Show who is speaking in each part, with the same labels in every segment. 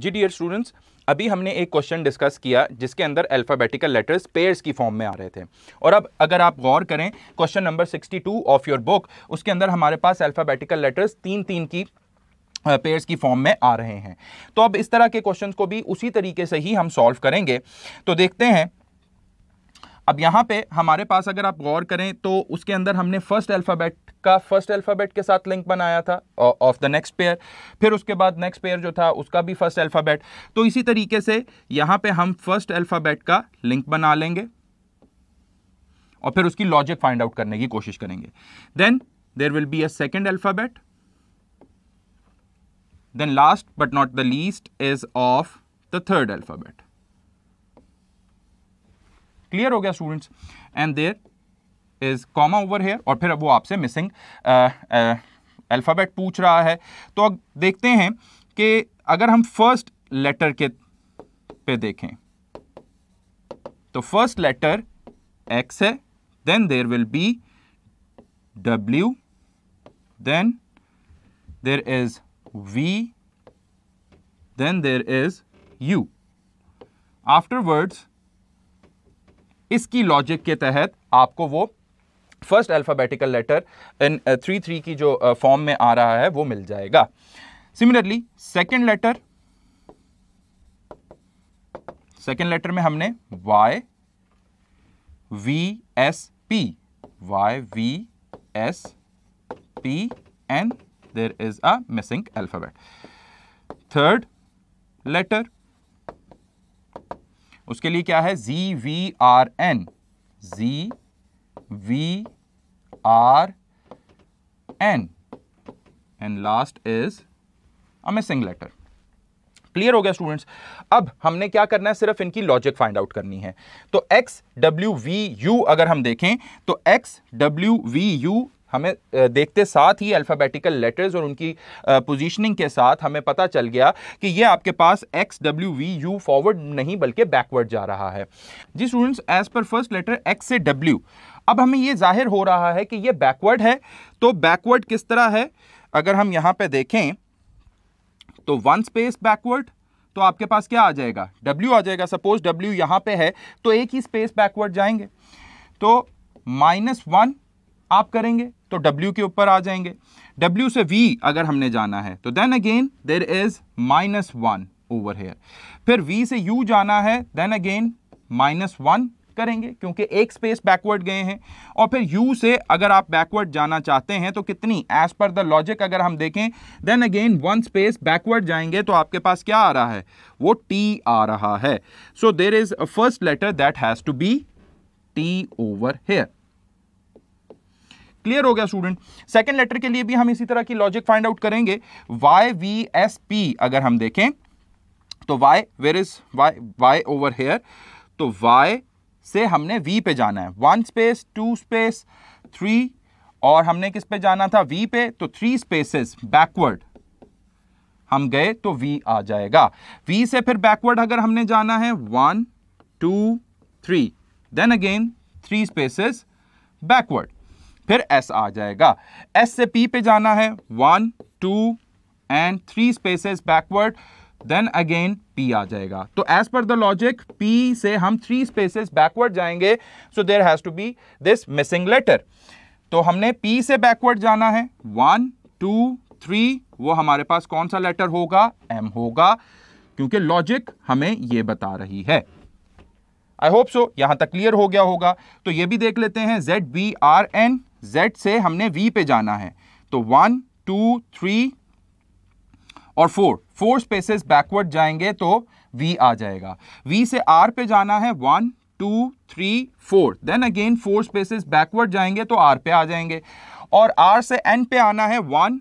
Speaker 1: जी dear students अभी हमने एक क्वेश्चन डिस्कस किया जिसके अंदर अल्फ़ाबेटिकल लेटर्स पेयर्स की फॉर्म में आ रहे थे और अब अगर आप गौर करें question number 62 of your book उसके अंदर हमारे पास अल्फ़ाबेटिकल लेटर्स तीन तीन की पेयर्स की फॉर्म में आ रहे हैं तो अब इस तरह के क्वेश्चन को भी उसी तरीके से ही हम सॉल्व करेंगे तो देखते हैं अब यहाँ पे हमारे पास अगर आप गौर करें तो उसके अंदर हमने फर्स्ट अल्फ़ाबेट का फर्स्ट अल्फ़ाबेट के साथ लिंक बनाया था ऑफ द नेक्स्ट पेयर फिर उसके बाद नेक्स्ट पेयर जो था उसका भी फर्स्ट अल्फ़ाबेट तो इसी तरीके से यहाँ पे हम फर्स्ट अल्फ़ाबेट का लिंक बना लेंगे और फिर उसकी लॉजिक फाइंड आउट करने की कोशिश करेंगे then there will be a second alphabet then last but not the least is of the third alphabet clear हो गया students and there is comma over here और फिर वो आपसे मिसिंग अल्फ़ाबेट uh, uh, पूछ रहा है तो अब देखते हैं कि अगर हम फर्स्ट लेटर के पे देखें तो फर्स्ट लेटर एक्स है then there will be W then there is V then there is U words इसकी लॉजिक के तहत आपको वो first alphabetical letter in three three की जो फॉर्म uh, में आ रहा है वो मिल जाएगा similarly second letter second letter में हमने Y V S P Y V S P and there is a missing alphabet third letter उसके लिए क्या है G V R N G V R N and last is a missing letter clear हो गया students अब हमने क्या करना है सिर्फ इनकी लॉजिक फाइंड आउट करनी है तो एक्स डब्ल्यू वी यू अगर हम देखें तो एक्स डब्ल्यू वी यू हमें देखते साथ ही अल्फ़ाबेटिकल लेटर्स और उनकी पोजीशनिंग के साथ हमें पता चल गया कि ये आपके पास X W V U forward नहीं बल्कि बैकवर्ड जा रहा है जी students as per first letter X से डब्ल्यू अब हमें ये जाहिर हो रहा है कि ये बैकवर्ड है तो बैकवर्ड किस तरह है अगर हम यहाँ पर देखें तो वन स्पेस बैकवर्ड तो आपके पास क्या आ जाएगा W आ जाएगा सपोज W यहाँ पे है तो एक ही स्पेस बैकवर्ड जाएंगे तो माइनस वन आप करेंगे तो W के ऊपर आ जाएंगे W से V अगर हमने जाना है तो then again there is minus one over here फिर V से U जाना है देन अगेन माइनस वन करेंगे क्योंकि एक स्पेस बैकवर्ड गए हैं और फिर U से अगर आप बैकवर्ड जाना चाहते हैं तो कितनी एज पर द लॉजिक अगर हम देखें then again one space backward जाएंगे तो आपके पास क्या आ रहा है वो T आ रहा है so there is first letter that has to be T over here clear हो गया स्टूडेंट सेकेंड लेटर के लिए भी हम इसी तरह की लॉजिक फाइंड आउट करेंगे वाई वी एस पी अगर हम देखें तो Y where is Y Y over here तो वाई से हमने वी पे जाना है one space two space three और हमने किस पे जाना था वी पे तो थ्री स्पेसेस बैकवर्ड हम गए तो वी आ जाएगा वी से फिर बैकवर्ड अगर हमने जाना है one two three then again three spaces backward फिर एस आ जाएगा एस से पी पे जाना है one two and three spaces backward then again P आ जाएगा तो as per the logic P से हम थ्री स्पेसेस बैकवर्ड जाएंगे so there has to be this missing letter तो हमने पी से बैकवर्ड जाना है वन टू थ्री वो हमारे पास कौन सा लेटर होगा एम होगा क्योंकि लॉजिक हमें ये बता रही है आई होप सो यहां तक क्लियर हो गया होगा तो ये भी देख लेते हैं Z B R N z से हमने v पे जाना है तो वन टू थ्री और फोर फोर स्पेसेस बैकवर्ड जाएंगे तो v आ जाएगा v से r पे जाना है one two three four then again four spaces backward जाएंगे तो r पे आ जाएंगे और r से n पे आना है one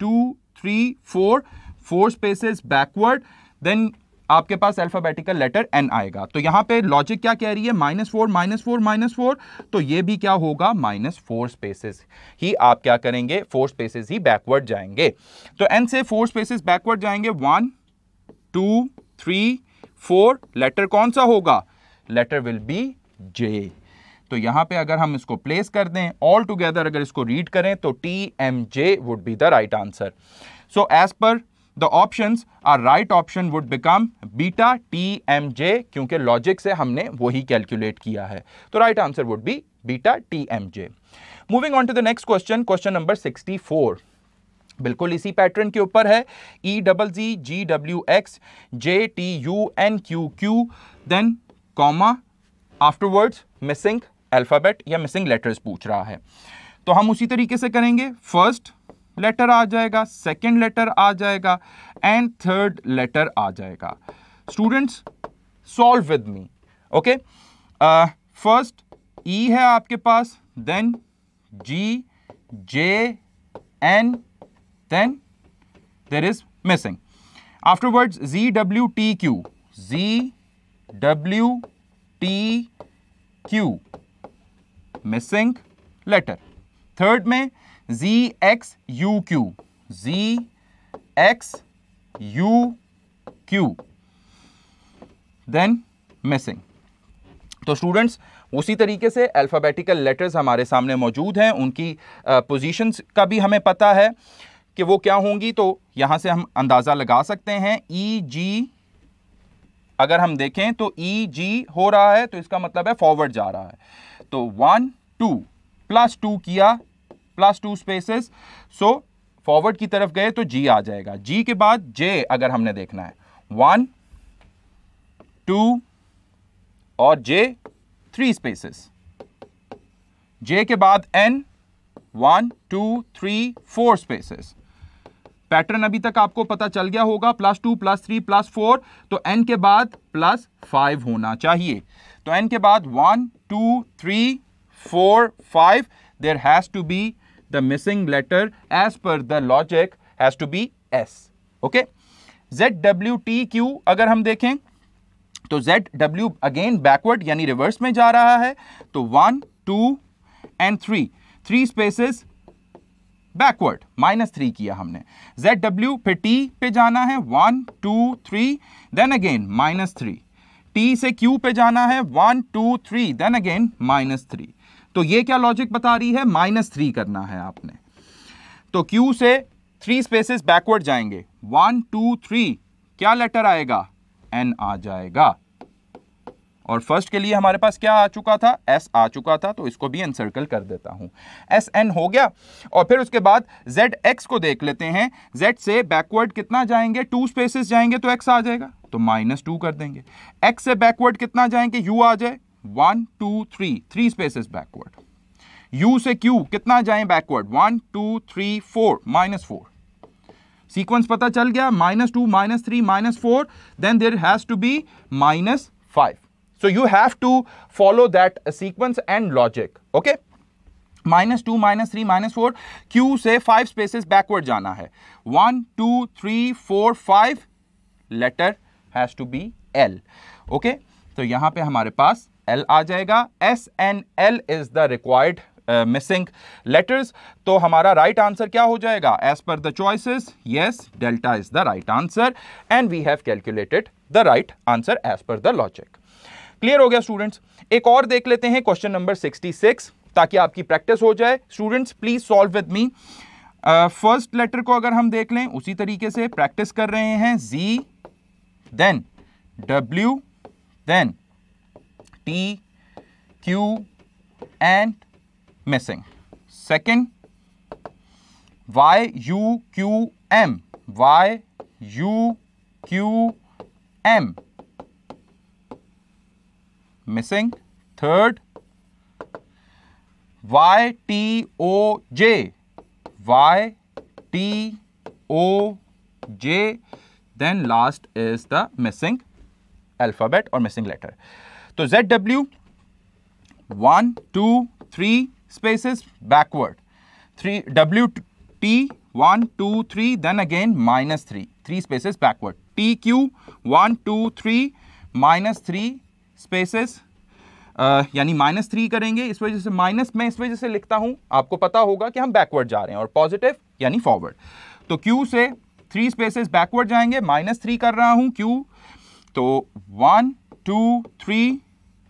Speaker 1: two three four four spaces backward then आपके पास अल्फाबेटिकल लेटर एन आएगा तो यहां पे लॉजिक क्या कह रही है minus four minus four minus four तो ये भी क्या होगा माइनस फोर स्पेसेस ही आप क्या करेंगे फोर स्पेसेस ही बैकवर्ड जाएंगे तो एन से फोर स्पेसेस बैकवर्ड जाएंगे one two three four letter कौन सा होगा लेटर विल बी जे तो यहां पे अगर हम इसको प्लेस कर दें ऑल टुगेदर अगर इसको रीड करें तो T M J would be the right answer so as per the options our right option would become beta tmj क्योंकि लॉजिक से हमने वही कैलकुलेट किया है तो right answer would be beta tmj moving on to the next question question number 64 बिल्कुल इसी pattern के ऊपर है E double G G W X J T U N Q Q then comma afterwards missing alphabet या missing letters पूछ रहा है तो हम उसी तरीके से करेंगे फर्स्ट लेटर आ जाएगा सेकेंड लेटर आ जाएगा एंड थर्ड लेटर आ जाएगा students solve with me okay first E है आपके पास then G J N then there is missing afterwards G W T Q G W T Q missing letter third में G X U Q G X U Q then missing तो students उसी तरीके से alphabetical letters हमारे सामने मौजूद हैं उनकी पोजीशंस का भी हमें पता है कि वो क्या होंगी तो यहाँ से हम अंदाज़ा लगा सकते हैं ई e जी अगर हम देखें तो ई e जी हो रहा है तो इसका मतलब है फॉरवर्ड जा रहा है तो वन टू प्लस टू किया plus two spaces so forward की तरफ गए तो जी आ जाएगा जी के बाद जे अगर हमने देखना है वन टू और जे थ्री स्पेसेस जे के बाद N one two three four spaces pattern अभी तक आपको पता चल गया होगा plus two plus three plus four तो एन के बाद प्लस फाइव होना चाहिए तो एन के बाद one two three four five there has to be the missing letter as per the logic has to be S. Okay. ZWTQ अगर हम देखें तो ZW अगेन बैकवर्ड यानी रिवर्स में जा रहा है तो one two and three three spaces backward minus three किया हमने जेड डब्ल्यू फिर टी पे जाना है one two three then again minus three T से क्यू पे जाना है one two three then again minus three तो ये क्या लॉजिक बता रही है माइनस थ्री करना है आपने तो क्यू से थ्री स्पेसेस बैकवर्ड जाएंगे वन टू थ्री क्या लेटर आएगा एन आ जाएगा और फर्स्ट के लिए हमारे पास क्या आ चुका था एस आ चुका था तो इसको भी एनसर्कल कर देता हूं एस एन हो गया और फिर उसके बाद जेड एक्स को देख लेते हैं जेड से बैकवर्ड कितना जाएंगे टू स्पेसेस जाएंगे तो एक्स आ जाएगा तो माइनस टू कर देंगे एक्स से बैकवर्ड कितना जाएंगे यू आ जाए one two three three spaces backward U से क्यू कितना जाए backward one two three four minus four sequence पता चल गया minus two minus three minus four then there has to be minus five so you have to follow that sequence and logic okay minus two minus three minus four Q से five spaces backward जाना है one two three four five letter has to B L okay तो यहां पे हमारे पास L आ जाएगा S N L is the required missing letters तो हमारा राइट right आंसर क्या हो जाएगा as per the choices yes delta is the right answer and we have calculated the right answer as per the logic clear हो गया students एक और देख लेते हैं क्वेश्चन नंबर 66 ताकि आपकी प्रैक्टिस हो जाए students please solve with me first letter को अगर हम देख लें उसी तरीके से प्रैक्टिस कर रहे हैं G then W then T, Q and missing. Second, Y, U, Q, M. Y, U, Q, M. Missing. Third, Y, T, O, J. Y, T, O, J. Then last is the missing alphabet or missing letter. तो Z W one two three spaces backward three W T one two three then again minus three three spaces backward T Q one two three minus three spaces यानी minus three करेंगे इस वजह से minus मैं इस वजह से लिखता हूं आपको पता होगा कि हम बैकवर्ड जा रहे हैं और पॉजिटिव यानी फॉरवर्ड तो क्यू से थ्री स्पेसेस बैकवर्ड जाएंगे माइनस थ्री कर रहा हूँ क्यू तो one two three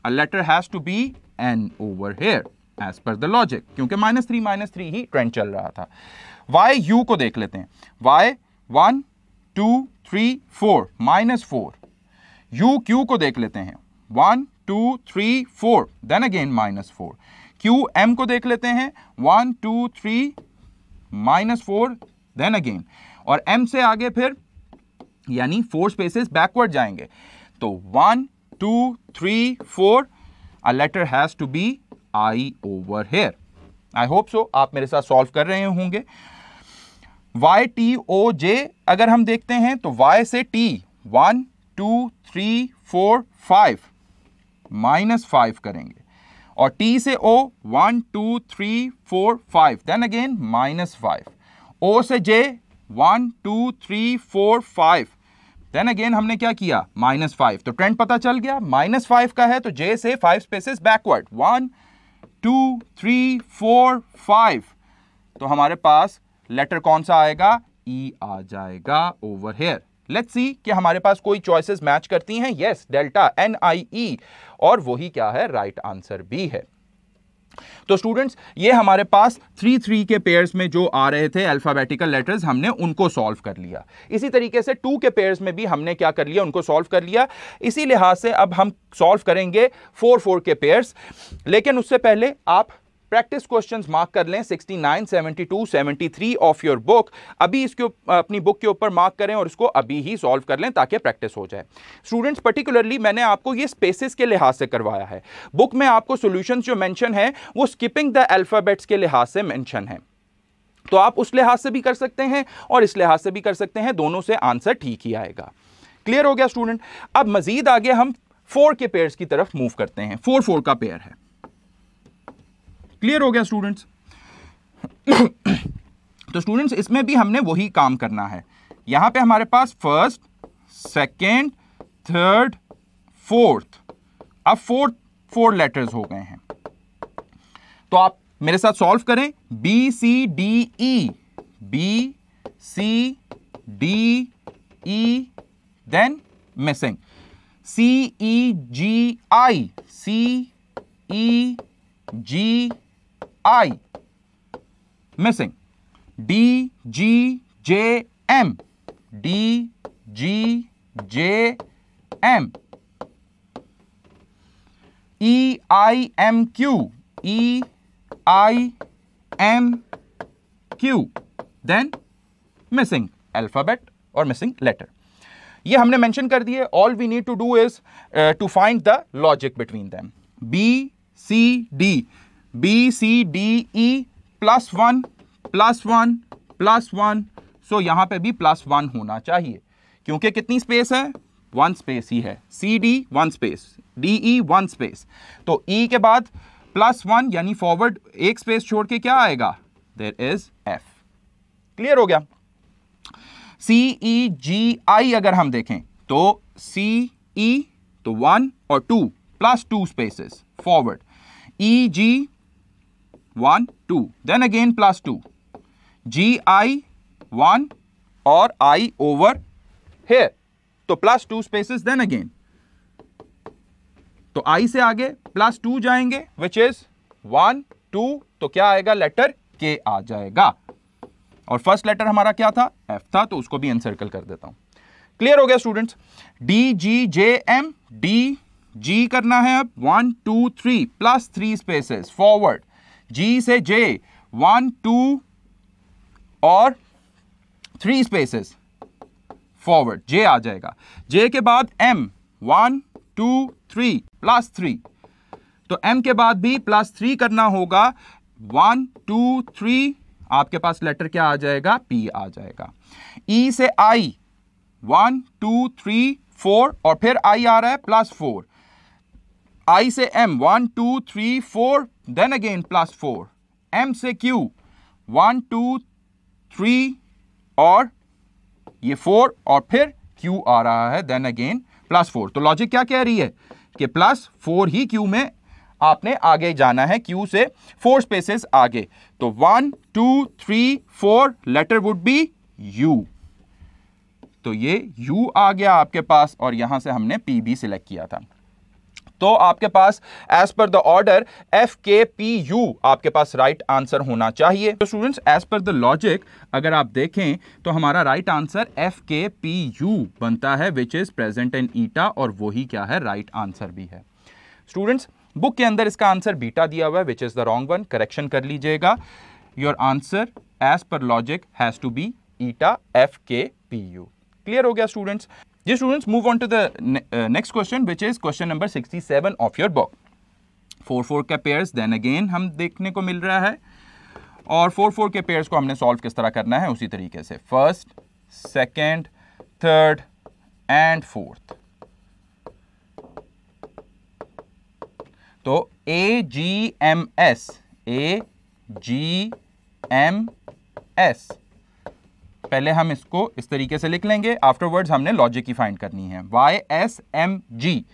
Speaker 1: a letter has to be N over here as per the logic क्योंकि माइनस थ्री माइनस थ्री ही ट्रेंड चल रहा था वाई यू को देख लेते हैं Y one two three four minus four U Q को देख लेते हैं one two three four then again minus four Q M को देख लेते हैं one two three minus four then again और एम से आगे फिर यानी फोर स्पेसेस बैकवर्ड जाएंगे तो one two, three, four. A letter has to be I over here. I hope so. आप मेरे साथ सॉल्व कर रहे होंगे वाई टी ओ जे अगर हम देखते हैं तो वाई से T one two three four five minus five करेंगे और टी से O one two three four five then again minus five O से J one two three four five then again हमने क्या किया माइनस फाइव तो trend पता चल गया माइनस फाइव का है तो जे से five spaces backward one two three four five तो हमारे पास लेटर कौन सा आएगा ई e आ जाएगा ओवर हेयर लेट्स सी कि हमारे पास कोई चॉइसेस मैच करती हैं yes delta N I E और वही क्या है राइट right आंसर भी है तो स्टूडेंट्स ये हमारे पास थ्री थ्री के पेयर्स में जो आ रहे थे अल्फ़ाबेटिकल लेटर्स हमने उनको सॉल्व कर लिया इसी तरीके से टू के पेयर्स में भी हमने क्या कर लिया उनको सॉल्व कर लिया इसी लिहाज से अब हम सॉल्व करेंगे फोर फोर के पेयर्स लेकिन उससे पहले आप प्रैक्टिस क्वेश्चन मार्क कर लें 69, 72, 73 ऑफ योर बुक अभी इसके अपनी बुक के ऊपर मार्क करें और इसको अभी ही सॉल्व कर लें ताकि प्रैक्टिस हो जाए स्टूडेंट्स पर्टिकुलरली मैंने आपको ये स्पेसिस के लिहाज से करवाया है बुक में आपको सोल्यूशन जो मैंशन है वो स्किपिंग द एल्फ़ाबेट्स के लिहाज से मैंशन है तो आप उस लिहाज से भी कर सकते हैं और इस लिहाज से भी कर सकते हैं दोनों से आंसर ठीक ही आएगा क्लियर हो गया स्टूडेंट अब मजीद आगे हम फोर के पेयर्स की तरफ मूव करते हैं फोर फोर का पेयर है क्लियर हो गया स्टूडेंट्स तो स्टूडेंट्स इसमें भी हमने वही काम करना है यहां पे हमारे पास फर्स्ट सेकेंड थर्ड फोर्थ अब फोर्थ फोर लेटर्स हो गए हैं तो आप मेरे साथ सॉल्व करें B C D E B C D E then missing C E G I C E G I missing D G J M D G J M E I M Q E I M Q then missing alphabet और missing letter ये हमने mention कर दिए all we need to do is to find the logic between them B C D B C D E plus one plus one plus one so यहां पे भी plus one होना चाहिए क्योंकि कितनी स्पेस है वन स्पेस ही है C D one space D E one space तो ई e के बाद प्लस वन यानी फॉरवर्ड एक स्पेस छोड़ के क्या आएगा देर इज एफ क्लियर हो गया सी ई जी आई अगर हम देखें तो सी ई e, तो वन और two plus two spaces forward E G one two then again plus two G I one और आई ओवर हेयर तो plus two spaces then again तो आई से आगे प्लस टू जाएंगे which is one two तो क्या आएगा letter के आ जाएगा और फर्स्ट लेटर हमारा क्या था एफ था तो उसको भी एनसर्कल कर देता हूं क्लियर हो गया students D G J M D G करना है अब one two three plus three spaces forward G से जे वन टू और थ्री स्पेसेस फॉरवर्ड जे आ जाएगा जे के बाद M one two three plus three तो एम के बाद भी प्लस थ्री करना होगा वन टू थ्री आपके पास लेटर क्या आ जाएगा पी आ जाएगा ई e से I one two three four और फिर आई आ रहा है प्लस फोर आई से M one two three four then again plus four M से क्यू वन टू थ्री और ये फोर और फिर क्यू आ रहा है देन अगेन प्लस फोर तो लॉजिक क्या कह रही है कि प्लस फोर ही क्यू में आपने आगे जाना है क्यू से फोर स्पेसेस आगे तो one two three four letter would be U तो ये यू आ गया आपके पास और यहां से हमने पी भी सिलेक्ट किया था तो आपके पास as per the order F K P U आपके पास राइट right आंसर होना चाहिए तो students as per the logic अगर आप देखें तो हमारा right answer F K P U बनता है which is present in eta और वही क्या है राइट right आंसर भी है स्टूडेंट्स बुक के अंदर इसका आंसर बीटा दिया हुआ है which is the wrong one correction कर लीजिएगा your answer as per logic has to be eta F K P U clear हो गया स्टूडेंट्स जी students move on to the next question which is question number question number 67 of your four four 4 का pairs then again हम देखने को मिल रहा है और फोर फोर के पेयर्स को हमने सॉल्व किस तरह करना है उसी तरीके से first second third and fourth तो A G M S A G M S पहले हम इसको इस तरीके से लिख लेंगे आफ्टरवर्ड्स हमने लॉजिक की फाइंड करनी है Y S M G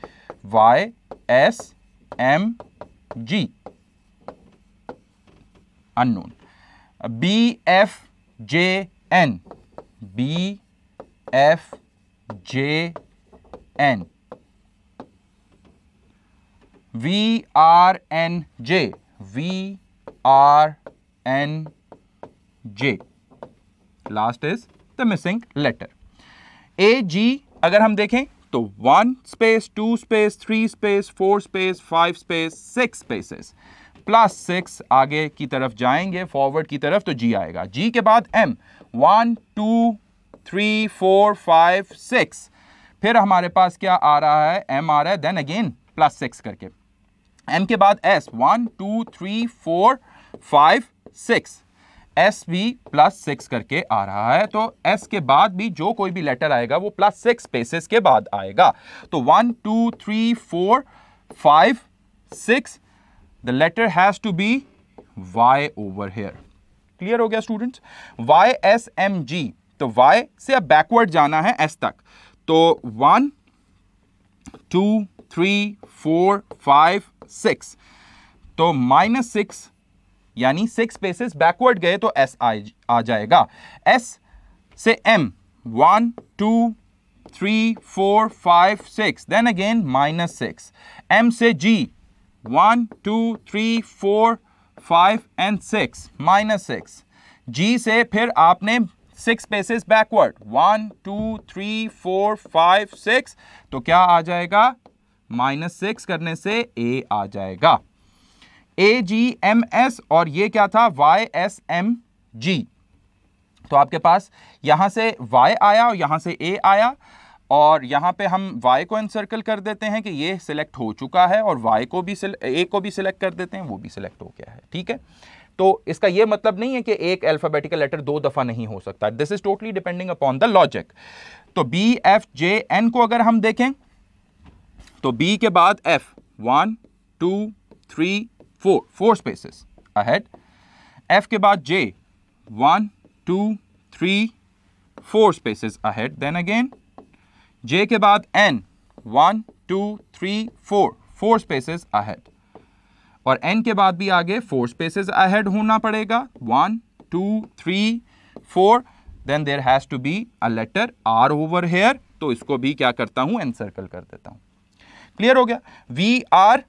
Speaker 1: Y S M G unknown B F J N B F J N V R N J V R N J last is the missing letter A G अगर हम देखें तो one space two space three space four space five space six spaces plus six आगे की तरफ जाएंगे forward की तरफ तो जी आएगा जी के बाद M one two three four five six फिर हमारे पास क्या आ रहा है एम आ रहा है देन अगेन प्लस सिक्स करके एम के बाद S one two three four five six S भी प्लस सिक्स करके आ रहा है तो एस के बाद भी जो कोई भी लेटर आएगा वो प्लस सिक्स स्पेसेस के बाद आएगा तो one two three four five six the letter has to be Y over here clear हो गया students Y S M G तो वाई से अब बैकवर्ड जाना है एस तक तो one two three four five six तो माइनस सिक्स यानी सिक्स स्पेसेस बैकवर्ड गए तो एस आ जाएगा एस से M one two three four five six then again minus six M से G one two three four five and six minus six G से फिर आपने six spaces backward one two three four five six तो क्या आ जाएगा minus six करने से ए आ जाएगा ए जी एम एस और ये क्या था वाई एस एम जी तो आपके पास यहां से वाई आया और यहां से ए आया और यहाँ पे हम y को इनसर्कल कर देते हैं कि ये सिलेक्ट हो चुका है और y को भी a को भी सिलेक्ट कर देते हैं वो भी सिलेक्ट हो गया है ठीक है तो इसका ये मतलब नहीं है कि एक अल्फ़ाबेटिकल लेटर दो दफ़ा नहीं हो सकता this is totally depending upon the logic तो बी एफ जे एन को अगर हम देखें तो बी के बाद F one two three four four spaces ahead F के बाद J one two three four spaces ahead then again J के बाद N one two three four four spaces ahead और एन के बाद भी आगे फोर स्पेसेस अहेड होना पड़ेगा one two three four then there has to be a letter R over here तो इसको भी क्या करता एन एनसर्कल कर देता हूं क्लियर हो गया वी आर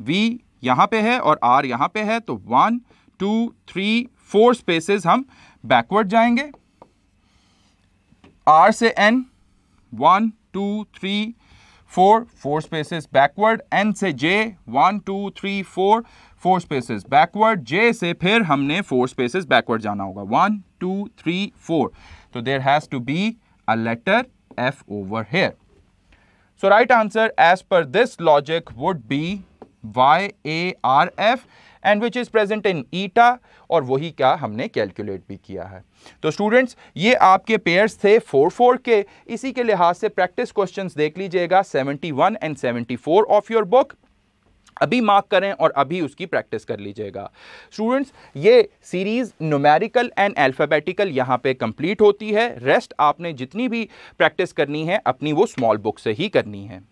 Speaker 1: वी यहाँ पे है और आर यहाँ पे है तो one two three four spaces हम बैकवर्ड जाएंगे आर से N one two three four four spaces backward N से J one two three four four spaces backward J से फिर हमने फोर स्पेसेस बैकवर्ड जाना होगा वन टू थ्री फोर तो there has to be a letter F over here so right answer as per this logic would be Y A R F and which is present in eta और वही क्या हमने calculate भी किया है तो students ये आपके पेयर्स थे फोर फोर के इसी के लिहाज से प्रैक्टिस क्वेश्चन देख लीजिएगा seventy one and seventy four of your book अभी मार्क करें और अभी उसकी प्रैक्टिस कर लीजिएगा स्टूडेंट्स ये सीरीज़ नोमेरिकल एंड अल्फ़ाबेटिकल यहाँ पे कंप्लीट होती है रेस्ट आपने जितनी भी प्रैक्टिस करनी है अपनी वो स्मॉल बुक से ही करनी है